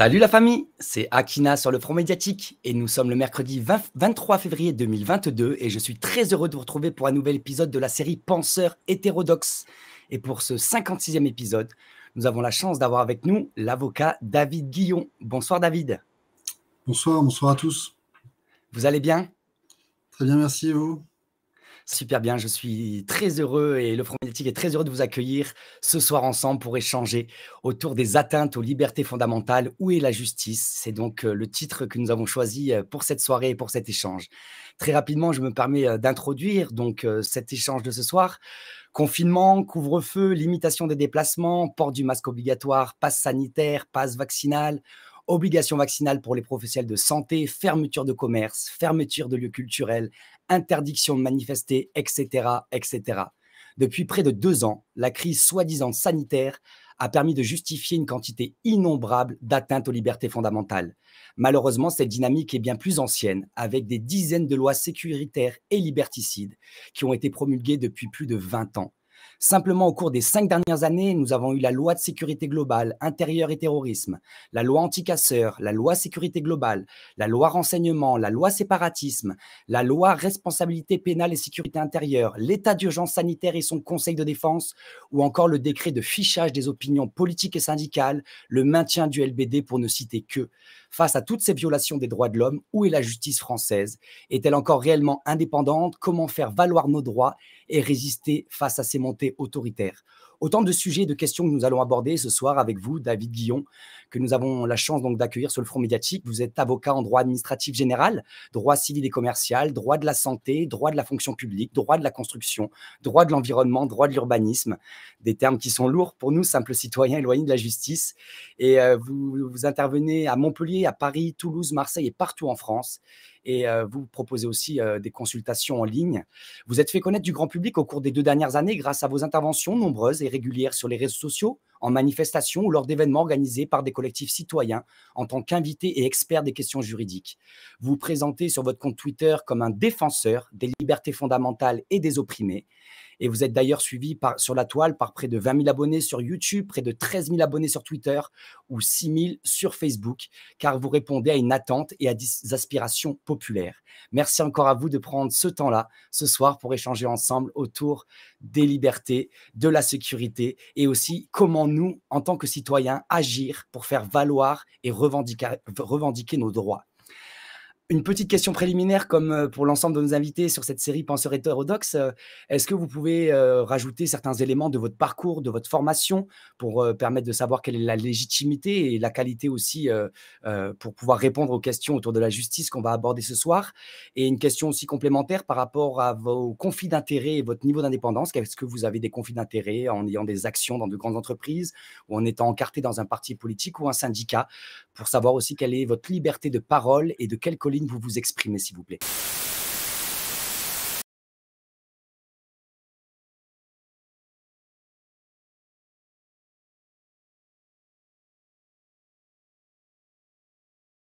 Salut la famille, c'est Akina sur le front médiatique et nous sommes le mercredi 23 février 2022 et je suis très heureux de vous retrouver pour un nouvel épisode de la série Penseurs hétérodoxes. Et pour ce 56e épisode, nous avons la chance d'avoir avec nous l'avocat David Guillon. Bonsoir David. Bonsoir, bonsoir à tous. Vous allez bien Très bien, merci et vous Super bien, je suis très heureux et le Front médiatique est très heureux de vous accueillir ce soir ensemble pour échanger autour des atteintes aux libertés fondamentales. Où est la justice C'est donc euh, le titre que nous avons choisi euh, pour cette soirée et pour cet échange. Très rapidement, je me permets euh, d'introduire donc cet échange de ce soir. Confinement, couvre-feu, limitation des déplacements, port du masque obligatoire, passe sanitaire, passe vaccinale, obligation vaccinale pour les professionnels de santé, fermeture de commerce, fermeture de lieux culturels, interdiction de manifester, etc., etc. Depuis près de deux ans, la crise soi-disant sanitaire a permis de justifier une quantité innombrable d'atteintes aux libertés fondamentales. Malheureusement, cette dynamique est bien plus ancienne, avec des dizaines de lois sécuritaires et liberticides qui ont été promulguées depuis plus de 20 ans. Simplement, au cours des cinq dernières années, nous avons eu la loi de sécurité globale, intérieur et terrorisme, la loi anticasseur, la loi sécurité globale, la loi renseignement, la loi séparatisme, la loi responsabilité pénale et sécurité intérieure, l'état d'urgence sanitaire et son conseil de défense, ou encore le décret de fichage des opinions politiques et syndicales, le maintien du LBD pour ne citer que. Face à toutes ces violations des droits de l'homme, où est la justice française Est-elle encore réellement indépendante Comment faire valoir nos droits et résister face à ces montées autoritaires Autant de sujets de questions que nous allons aborder ce soir avec vous, David Guillon, que nous avons la chance donc d'accueillir sur le front médiatique. Vous êtes avocat en droit administratif général, droit civil et commercial, droit de la santé, droit de la fonction publique, droit de la construction, droit de l'environnement, droit de l'urbanisme. Des termes qui sont lourds pour nous, simples citoyens éloignés de la justice. Et euh, vous, vous intervenez à Montpellier, à Paris, Toulouse, Marseille et partout en France et euh, vous proposez aussi euh, des consultations en ligne. Vous êtes fait connaître du grand public au cours des deux dernières années grâce à vos interventions nombreuses et régulières sur les réseaux sociaux, en manifestation ou lors d'événements organisés par des collectifs citoyens en tant qu'invité et expert des questions juridiques. Vous vous présentez sur votre compte Twitter comme un défenseur des libertés fondamentales et des opprimés. Et vous êtes d'ailleurs suivi par, sur la toile par près de 20 000 abonnés sur YouTube, près de 13 000 abonnés sur Twitter ou 6 000 sur Facebook, car vous répondez à une attente et à des aspirations populaires. Merci encore à vous de prendre ce temps-là, ce soir, pour échanger ensemble autour des libertés, de la sécurité et aussi comment nous, en tant que citoyens, agir pour faire valoir et revendiquer nos droits une petite question préliminaire, comme euh, pour l'ensemble de nos invités sur cette série Penseurs hétérodoxes. Euh, est-ce que vous pouvez euh, rajouter certains éléments de votre parcours, de votre formation, pour permettre de savoir quelle est la légitimité et la qualité aussi pour pouvoir répondre aux questions autour de la justice qu'on va aborder ce soir Et une question aussi complémentaire par rapport à vos conflits d'intérêts et votre niveau d'indépendance. Est-ce que vous avez des conflits d'intérêts en ayant des actions dans de grandes entreprises ou en étant encarté dans un parti politique ou un syndicat Pour savoir aussi quelle est votre liberté de parole et de quel colline vous vous exprimez, s'il vous plaît.